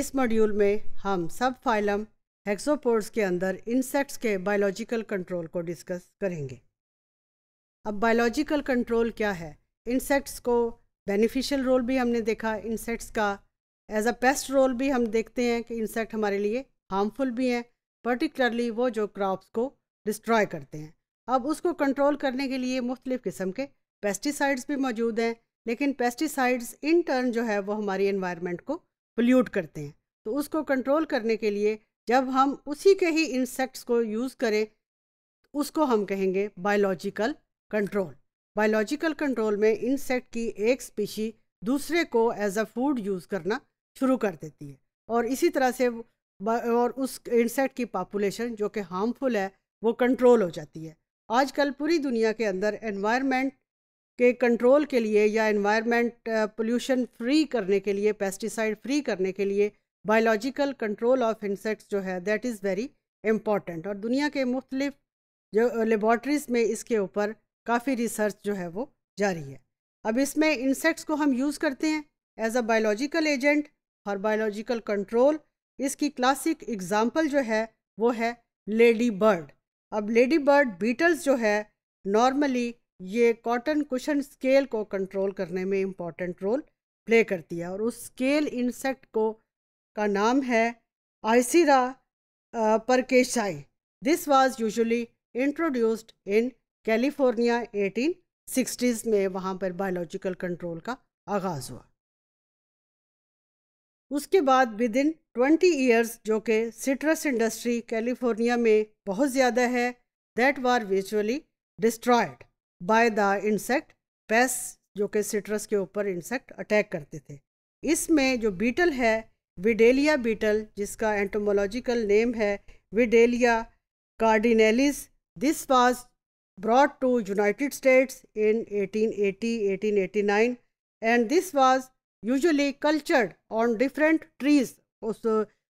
इस मॉड्यूल में हम सब फाइलम हेक्सोपोर्ड्स के अंदर इंसेक्ट्स के बायोलॉजिकल कंट्रोल को डिस्कस करेंगे अब बायोलॉजिकल कंट्रोल क्या है इंसेक्ट्स को बेनिफिशियल रोल भी हमने देखा इंसेक्ट्स का एज अ पेस्ट रोल भी हम देखते हैं कि इंसेक्ट हमारे लिए हार्मफुल भी हैं पर्टिकुलरली वो जो क्रॉप्स को डिस्ट्रॉय करते हैं अब उसको कंट्रोल करने के लिए मुख्तलिफ़ किस्म के पेस्टिसाइड्स भी मौजूद हैं लेकिन पेस्टिसाइड्स इन टर्न जो है वो हमारी इन्वायरमेंट को पोल्यूट करते हैं तो उसको कंट्रोल करने के लिए जब हम उसी के ही इंसेक्ट्स को यूज़ करें उसको हम कहेंगे बायोलॉजिकल कंट्रोल बायोलॉजिकल कंट्रोल में इंसेक्ट की एक स्पीशी दूसरे को एज अ फूड यूज़ करना शुरू कर देती है और इसी तरह से और उस इंसेक्ट की पॉपुलेशन जो कि हार्मफुल है वो कंट्रोल हो जाती है आजकल पूरी दुनिया के अंदर एनवायरनमेंट के कंट्रोल के लिए या इन्वायरमेंट पोल्यूशन फ्री करने के लिए पेस्टिसाइड फ्री करने के लिए बायोलॉजिकल कंट्रोल ऑफ इंसेक्ट्स जो है दैट इज़ वेरी इम्पॉर्टेंट और दुनिया के मुख्तलिफ जो लेबॉर्ट्रीज़ uh, में इसके ऊपर काफ़ी रिसर्च जो है वो जारी है अब इसमें इंसेक्ट्स को हम यूज़ करते हैं as a biological agent for biological control इसकी क्लासिक एग्ज़ाम्पल जो है वो है लेडी बर्ड अब लेडी बर्ड बीटल्स जो है नॉर्मली ये कॉटन कुशन स्केल को कंट्रोल करने में इम्पॉर्टेंट रोल प्ले करती है और उस स्केल इंसेक्ट को का नाम है Icerya purchasi this was usually introduced in California sixties में वहाँ पर बायोलॉजिकल कंट्रोल का आगाज़ हुआ उसके बाद विद इन ट्वेंटी ईयर्स जो कि सिट्रस इंडस्ट्री कैलिफोर्निया में बहुत ज़्यादा है that was visually destroyed by the insect pest जो कि सिट्रस के ऊपर इंसेक्ट अटैक करते थे इसमें जो बीटल है विडेलिया बीटल जिसका एंटोमोलॉजिकल नेम है Vedalia cardinalis this was brought to United States in 1880 1889 and this was usually cultured on different trees उस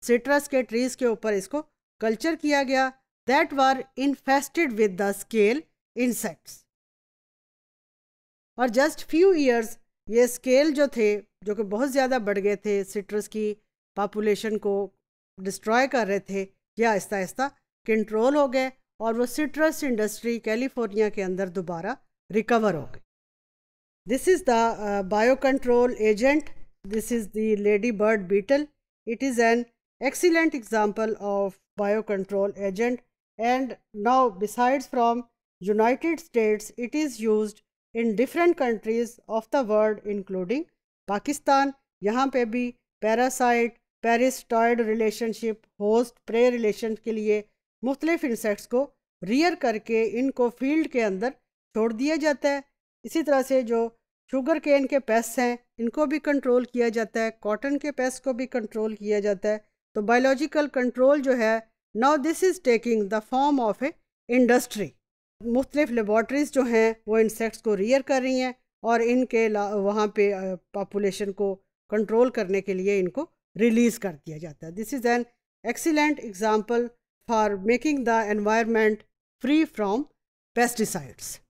सिट्रस के ट्रीज के ऊपर इसको कल्चर किया गया that was infested with the scale insects और जस्ट फ्यू ईयर्स ये स्केल जो थे जो कि बहुत ज़्यादा बढ़ गए थे सिट्रस की पॉपुलेशन को डिस्ट्रॉय कर रहे थे या आहिस्ता आहिस्ता कंट्रोल हो गए और वो सिट्रस इंडस्ट्री कैलिफोर्निया के अंदर दोबारा रिकवर हो गई this is the bio control agent this is the lady bird beetle it is an excellent example of bio control agent and now besides from United States it is use in different countries of the world including Pakistan यहाँ पे भी parasite parasitoid relationship host prey relation के लिए मुख्तलिफ insects को rear करके इनको field के अंदर छोड़ दिया जाता है इसी तरह से जो शुगर केन के पेस्ट हैं इनको भी कंट्रोल किया जाता है कॉटन के पेस्ट को भी कंट्रोल किया जाता है तो बायोलॉजिकल कंट्रोल जो है now this is taking the form of a industry मुख्तलिफ लेबॉट्रीज़ जो हैं वो इंसेक्ट्स को रियर कर रही हैं और इनके वहाँ पे पापुलेशन को कंट्रोल करने के लिए इनको रिलीज़ कर दिया जाता है this is an excellent example for making the environment free from pesticides